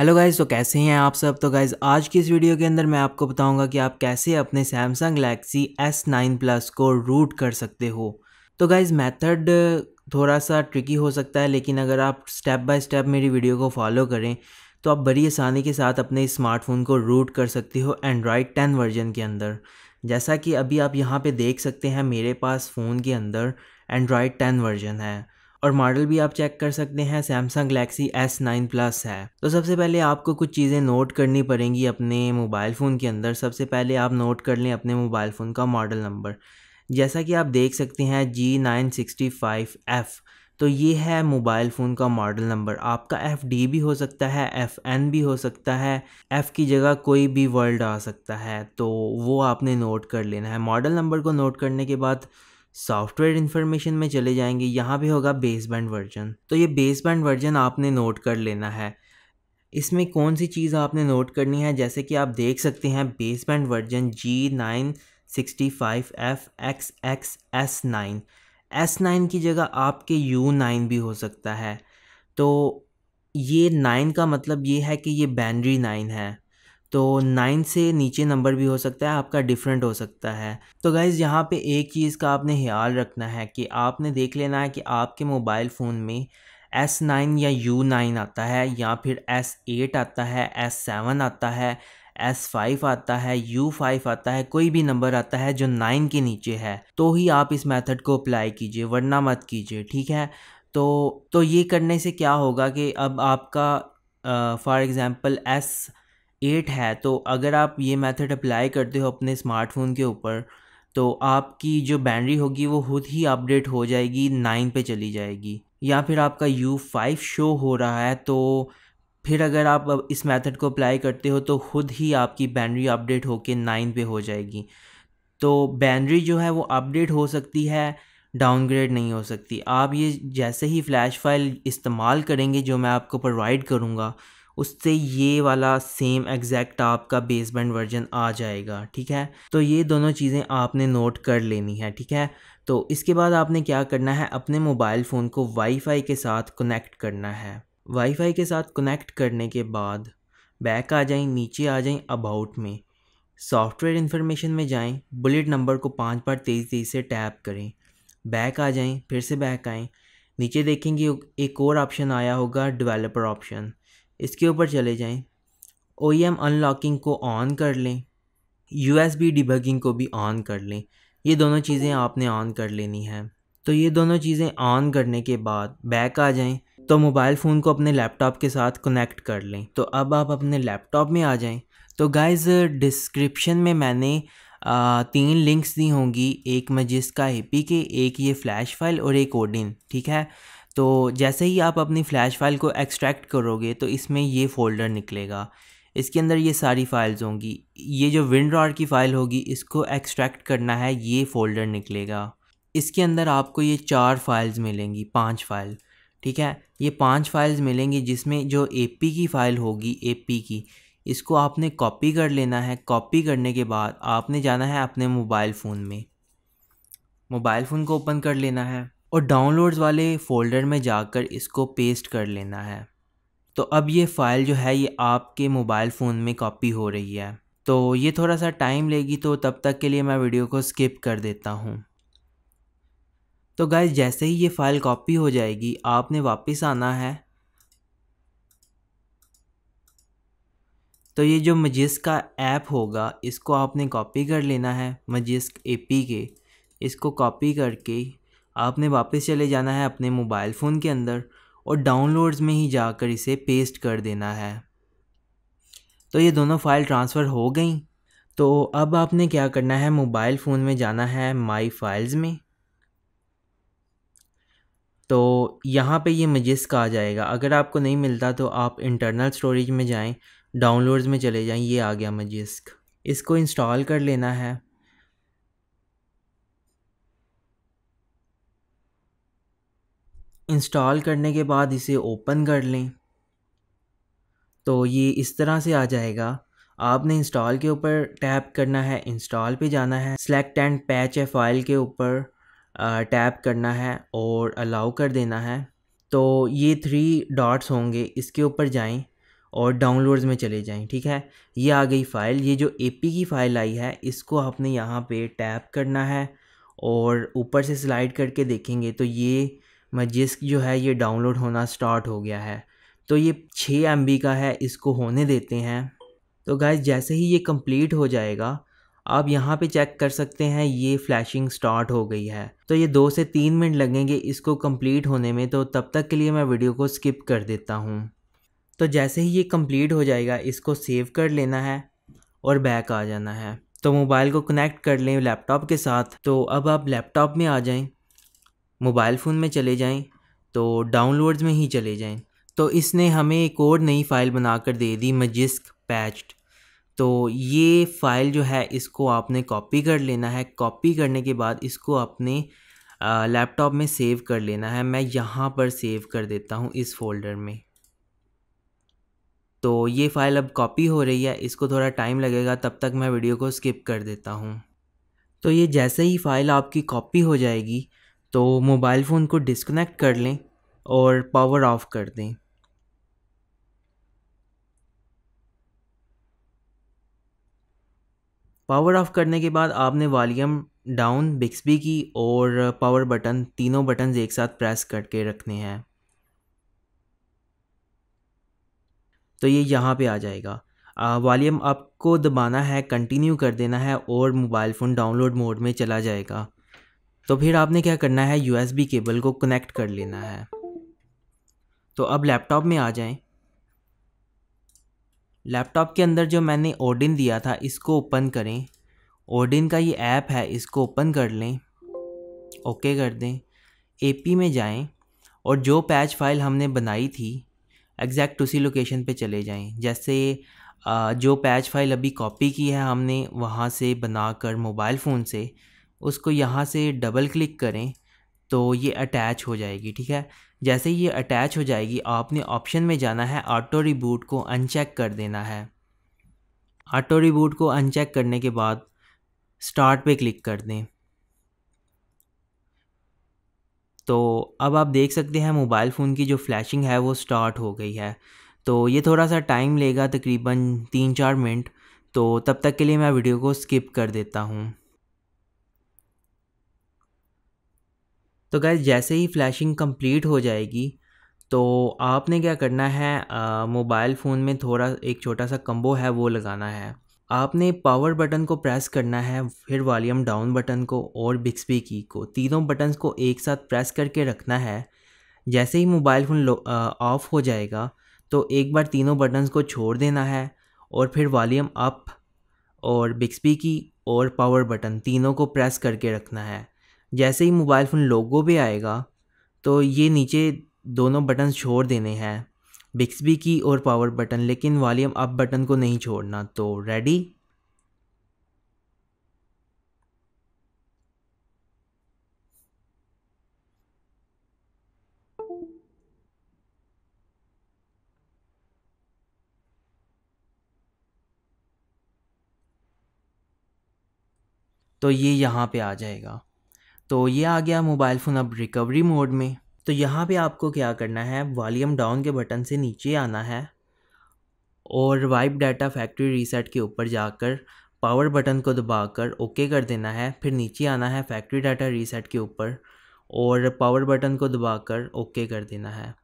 hello guys तो कैसे हैं आप सब तो गाइज आज की इस वीडियो के अंदर मैं आपको बताऊंगा कि आप कैसे अपने सैमसंग गलेक्सी S9 प्लस को रूट कर सकते हो तो गाइज मेथड थोड़ा सा ट्रिकी हो सकता है लेकिन अगर आप स्टेप बाय स्टेप मेरी वीडियो को फॉलो करें तो आप बड़ी आसानी के साथ अपने स्मार्टफोन को रूट कर सकते हो एंड्रॉयड टेन वर्जन के अंदर जैसा कि अभी आप यहाँ पर देख सकते हैं मेरे पास फ़ोन के अंदर एंड्रॉयड टेन वर्जन है और मॉडल भी आप चेक कर सकते हैं Samsung Galaxy S nine plus है तो सबसे पहले आपको कुछ चीज़ें नोट करनी पड़ेंगी अपने मोबाइल फ़ोन के अंदर सबसे पहले आप नोट कर लें अपने मोबाइल फ़ोन का मॉडल नंबर जैसा कि आप देख सकते हैं G nine sixty five F तो ये है मोबाइल फ़ोन का मॉडल नंबर आपका एफ़ डी भी हो सकता है एफ़ एन भी हो सकता है एफ़ की जगह कोई भी वर्ल्ड आ सकता है तो वो आपने नोट कर लेना है मॉडल नंबर को नोट करने के बाद सॉफ्टवेयर इन्फॉर्मेशन में चले जाएंगे यहाँ भी होगा बेस बैंड वर्जन तो ये बेस बैंड वर्जन आपने नोट कर लेना है इसमें कौन सी चीज़ आपने नोट करनी है जैसे कि आप देख सकते हैं base band version G nine sixty five F X X S nine S nine की जगह आपके यू नाइन भी हो सकता है तो ये नाइन का मतलब ये है कि ये बैंड्री नाइन है तो नाइन से नीचे नंबर भी हो सकता है आपका डिफरेंट हो सकता है तो गाइज़ यहाँ पे एक चीज़ का आपने ख्याल रखना है कि आपने देख लेना है कि आपके मोबाइल फ़ोन में एस नाइन या यू नाइन आता है या फिर एस एट आता है एस सेवन आता है एस फाइव आता है यू फाइव आता है कोई भी नंबर आता है जो नाइन के नीचे है तो ही आप इस मेथड को अप्लाई कीजिए वरना मत कीजिए ठीक है तो तो ये करने से क्या होगा कि अब आपका फॉर एग्ज़ाम्पल एस एट है तो अगर आप ये मेथड अप्लाई करते हो अपने स्मार्टफोन के ऊपर तो आपकी जो बैटरी होगी वो खुद ही अपडेट हो जाएगी नाइन पे चली जाएगी या फिर आपका यू फाइव शो हो रहा है तो फिर अगर आप इस मेथड को अप्लाई करते हो तो खुद ही आपकी बैटरी अपडेट होकर नाइन पे हो जाएगी तो बैटरी जो है वो अपडेट हो सकती है डाउनग्रेड नहीं हो सकती आप ये जैसे ही फ्लैश फाइल इस्तेमाल करेंगे जो मैं आपको प्रोवाइड करूँगा उससे ये वाला सेम एग्जैक्ट आपका बेसबैंड वर्जन आ जाएगा ठीक है तो ये दोनों चीज़ें आपने नोट कर लेनी है ठीक है तो इसके बाद आपने क्या करना है अपने मोबाइल फ़ोन को वाईफाई के साथ कनेक्ट करना है वाईफाई के साथ कनेक्ट करने के बाद बैक आ जाएं नीचे आ जाएं अबाउट में सॉफ्टवेयर इन्फॉर्मेशन में जाएं बुलेट नंबर को पाँच बार तेज़ तेज़ से टैप करें बैक आ जाएं फिर से बैक आएं नीचे देखेंगे एक और ऑप्शन आया होगा डेवलपर ऑप्शन इसके ऊपर चले जाएं ओ अनलॉकिंग e को ऑन कर लें यू एस बी को भी ऑन कर लें ये दोनों चीज़ें आपने ऑन कर लेनी है तो ये दोनों चीज़ें ऑन करने के बाद बैक आ जाएं तो मोबाइल फ़ोन को अपने लैपटॉप के साथ कनेक्ट कर लें तो अब आप अपने लैपटॉप में आ जाएं तो गाइज़ डिस्क्रिप्शन में मैंने आ, तीन लिंक्स दी होंगी एक मजिस्का का के एक ये फ़्लैश फाइल और एक ओडिन ठीक है तो जैसे ही आप अपनी फ़्लैश फाइल को एक्सट्रैक्ट करोगे तो इसमें ये फ़ोल्डर निकलेगा इसके अंदर ये सारी फाइल्स होंगी ये जो विंड रॉड की फ़ाइल होगी इसको एक्सट्रैक्ट करना है ये फ़ोल्डर निकलेगा इसके अंदर आपको ये चार फाइल्स मिलेंगी पांच फाइल ठीक है ये पांच फाइल्स मिलेंगी जिसमें जो ए की फ़ाइल होगी ए की इसको आपने कॉपी कर लेना है कॉपी करने के बाद आपने जाना है अपने मोबाइल फ़ोन में मोबाइल फ़ोन को ओपन कर लेना है और डाउनलोड्स वाले फ़ोल्डर में जाकर इसको पेस्ट कर लेना है तो अब ये फ़ाइल जो है ये आपके मोबाइल फ़ोन में कॉपी हो रही है तो ये थोड़ा सा टाइम लेगी तो तब तक के लिए मैं वीडियो को स्किप कर देता हूँ तो गाइज जैसे ही ये फ़ाइल कॉपी हो जाएगी आपने वापस आना है तो ये जो मजिस्क का ऐप होगा इसको आपने कॉपी कर लेना है मजिस्क एपी के इसको कॉपी करके आपने वापस चले जाना है अपने मोबाइल फ़ोन के अंदर और डाउनलोड्स में ही जाकर इसे पेस्ट कर देना है तो ये दोनों फ़ाइल ट्रांसफ़र हो गई तो अब आपने क्या करना है मोबाइल फ़ोन में जाना है माई फाइल्स में तो यहाँ पे ये मजिस्क आ जाएगा अगर आपको नहीं मिलता तो आप इंटरनल स्टोरेज में जाएं डाउनलोड्स में चले जाएं ये आ गया मजिस्क इसको इंस्टॉल कर लेना है इंस्टॉल करने के बाद इसे ओपन कर लें तो ये इस तरह से आ जाएगा आपने इंस्टॉल के ऊपर टैप करना है इंस्टॉल पे जाना है सेलेक्ट एंड पैच है फाइल के ऊपर टैप करना है और अलाउ कर देना है तो ये थ्री डॉट्स होंगे इसके ऊपर जाएं और डाउनलोड्स में चले जाएं ठीक है ये आ गई फ़ाइल ये जो ए की फ़ाइल आई है इसको आपने यहाँ पे टैप करना है और ऊपर से स्लाइड करके देखेंगे तो ये मजिस्क जो है ये डाउनलोड होना स्टार्ट हो गया है तो ये छः एम का है इसको होने देते हैं तो गाय जैसे ही ये कंप्लीट हो जाएगा आप यहाँ पे चेक कर सकते हैं ये फ्लैशिंग स्टार्ट हो गई है तो ये दो से तीन मिनट लगेंगे इसको कंप्लीट होने में तो तब तक के लिए मैं वीडियो को स्किप कर देता हूँ तो जैसे ही ये कंप्लीट हो जाएगा इसको सेव कर लेना है और बैक आ जाना है तो मोबाइल को कनेक्ट कर लें लैपटॉप के साथ तो अब आप लैपटॉप में आ जाएं मोबाइल फ़ोन में चले जाएं तो डाउनलोड्स में ही चले जाएं तो इसने हमें एक और नई फ़ाइल बनाकर दे दी मजिस्क पैच्ड तो ये फ़ाइल जो है इसको आपने कॉपी कर लेना है कॉपी करने के बाद इसको अपने लैपटॉप में सेव कर लेना है मैं यहाँ पर सेव कर देता हूँ इस फोल्डर में तो ये फ़ाइल अब कॉपी हो रही है इसको थोड़ा टाइम लगेगा तब तक मैं वीडियो को स्किप कर देता हूँ तो ये जैसे ही फ़ाइल आपकी कॉपी हो जाएगी तो मोबाइल फ़ोन को डिसकनेक्ट कर लें और पावर ऑफ़ कर दें पावर ऑफ़ करने के बाद आपने वॉल्यूम डाउन बिक्सबी की और पावर बटन तीनों बटन एक साथ प्रेस करके रखने हैं तो ये यहाँ पे आ जाएगा वॉल्यूम आपको दबाना है कंटिन्यू कर देना है और मोबाइल फ़ोन डाउनलोड मोड में चला जाएगा तो फिर आपने क्या करना है यू केबल को कनेक्ट कर लेना है तो अब लैपटॉप में आ जाएं लैपटॉप के अंदर जो मैंने ओडिन दिया था इसको ओपन करें ओडिन का ये ऐप है इसको ओपन कर लें ओके कर दें एपी में जाएं और जो पैच फाइल हमने बनाई थी एग्जैक्ट उसी लोकेशन पे चले जाएं जैसे जो पैच फाइल अभी कॉपी की है हमने वहाँ से बनाकर मोबाइल फ़ोन से उसको यहाँ से डबल क्लिक करें तो ये अटैच हो जाएगी ठीक है जैसे ये अटैच हो जाएगी आपने ऑप्शन में जाना है ऑटो रिबूट को अनचेक कर देना है ऑटो रिबूट को अनचेक करने के बाद स्टार्ट पे क्लिक कर दें तो अब आप देख सकते हैं मोबाइल फ़ोन की जो फ्लैशिंग है वो स्टार्ट हो गई है तो ये थोड़ा सा टाइम लेगा तकरीबन तीन चार मिनट तो तब तक के लिए मैं वीडियो को स्किप कर देता हूँ तो गैस जैसे ही फ्लैशिंग कंप्लीट हो जाएगी तो आपने क्या करना है मोबाइल फ़ोन में थोड़ा एक छोटा सा कम्बो है वो लगाना है आपने पावर बटन को प्रेस करना है फिर वॉल्यूम डाउन बटन को और बिक्सबी की को तीनों बटन्स को एक साथ प्रेस करके रखना है जैसे ही मोबाइल फ़ोन ऑफ हो जाएगा तो एक बार तीनों बटन्स को छोड़ देना है और फिर वॉल्यूम अप और बिक्सबी की और पावर बटन तीनों को प्रेस करके रखना है जैसे ही मोबाइल फ़ोन लोगो पे आएगा तो ये नीचे दोनों बटन छोड़ देने हैं बिक्सबी की और पावर बटन लेकिन वॉल्यूम अप बटन को नहीं छोड़ना तो रेडी तो ये यहाँ पे आ जाएगा तो ये आ गया मोबाइल फ़ोन अब रिकवरी मोड में तो यहाँ पे आपको क्या करना है वॉल्यूम डाउन के बटन से नीचे आना है और वाइप डाटा फैक्ट्री रीसेट के ऊपर जाकर पावर बटन को दबाकर ओके कर देना है फिर नीचे आना है फैक्ट्री डाटा रीसेट के ऊपर और पावर बटन को दबाकर ओके कर देना है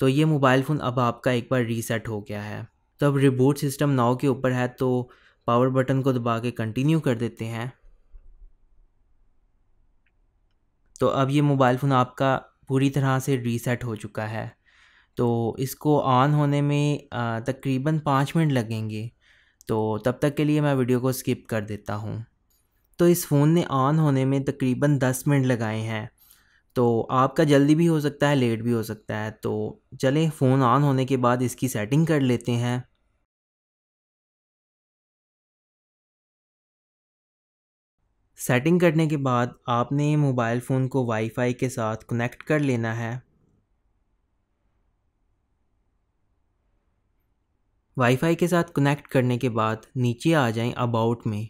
तो ये मोबाइल फ़ोन अब आपका एक बार रीसेट हो गया है तो अब रिबूट सिस्टम नाव के ऊपर है तो पावर बटन को दबा के कंटिन्यू कर देते हैं तो अब ये मोबाइल फ़ोन आपका पूरी तरह से रीसेट हो चुका है तो इसको ऑन होने में तकरीबन पाँच मिनट लगेंगे तो तब तक के लिए मैं वीडियो को स्किप कर देता हूँ तो इस फ़ोन ने ऑन होने में तकरीबन दस मिनट लगाए हैं तो आपका जल्दी भी हो सकता है लेट भी हो सकता है तो चलें फ़ोन ऑन होने के बाद इसकी सेटिंग कर लेते हैं सेटिंग करने के बाद आपने मोबाइल फ़ोन को वाईफाई के साथ कनेक्ट कर लेना है वाईफाई के साथ कनेक्ट करने के बाद नीचे आ जाएं अबाउट में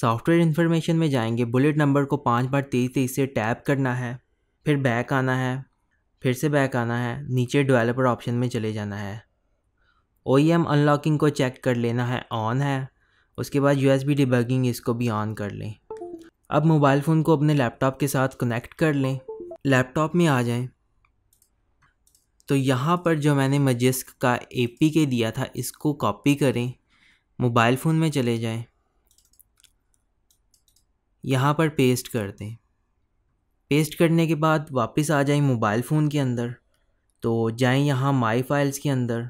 सॉफ्टवेयर इन्फॉर्मेशन में जाएंगे बुलेट नंबर को पाँच बार तेज़ तेज़ से टैप करना है फिर बैक आना है फिर से बैक आना है नीचे डेवलपर ऑप्शन में चले जाना है ओ अनलॉकिंग e को चेक कर लेना है ऑन है उसके बाद यू एस बी डिबगिंग इसको भी ऑन कर लें अब मोबाइल फ़ोन को अपने लैपटॉप के साथ कनेक्ट कर लें लैपटॉप में आ जाएं तो यहाँ पर जो मैंने मजिस्क का ए पी के दिया था इसको कॉपी करें मोबाइल फ़ोन में चले जाएं यहाँ पर पेस्ट कर दें पेस्ट करने के बाद वापस आ जाएं मोबाइल फ़ोन के अंदर तो जाएं यहाँ माई फाइल्स के अंदर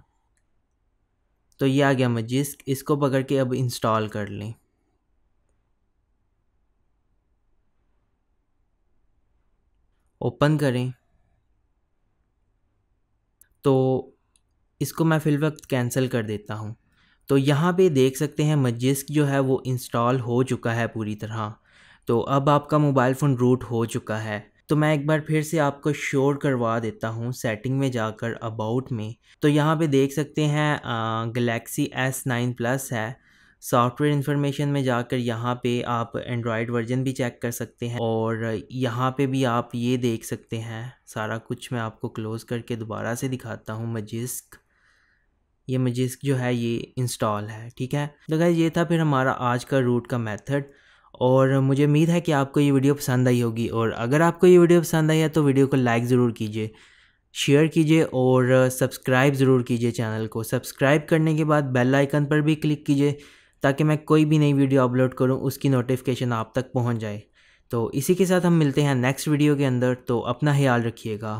तो ये आ गया मजिस्क इसको पकड़ के अब इंस्टॉल कर लें ओपन करें तो इसको मैं फ़िल वक्त कैंसिल कर देता हूँ तो यहाँ पे देख सकते हैं मजिस्क जो है वो इंस्टॉल हो चुका है पूरी तरह तो अब आपका मोबाइल फ़ोन रूट हो चुका है तो मैं एक बार फिर से आपको श्योर करवा देता हूँ सेटिंग में जाकर अबाउट में तो यहाँ पे देख सकते हैं गलेक्सी नाइन प्लस है सॉफ्टवेयर इन्फॉर्मेशन में जाकर यहाँ पे आप एंड्रॉयड वर्जन भी चेक कर सकते हैं और यहाँ पे भी आप ये देख सकते हैं सारा कुछ मैं आपको क्लोज़ करके दोबारा से दिखाता हूँ मजिस्क ये मजिस्क जो है ये इंस्टॉल है ठीक है तो गैस ये था फिर हमारा आज का रूट का मेथड और मुझे उम्मीद है कि आपको ये वीडियो पसंद आई होगी और अगर आपको ये वीडियो पसंद आई है तो वीडियो को लाइक ज़रूर कीजिए शेयर कीजिए और सब्सक्राइब ज़रूर कीजिए चैनल को सब्सक्राइब करने के बाद बेल आइकन पर भी क्लिक कीजिए ताकि मैं कोई भी नई वीडियो अपलोड करूँ उसकी नोटिफिकेशन आप तक पहुँच जाए तो इसी के साथ हम मिलते हैं नेक्स्ट वीडियो के अंदर तो अपना ख्याल रखिएगा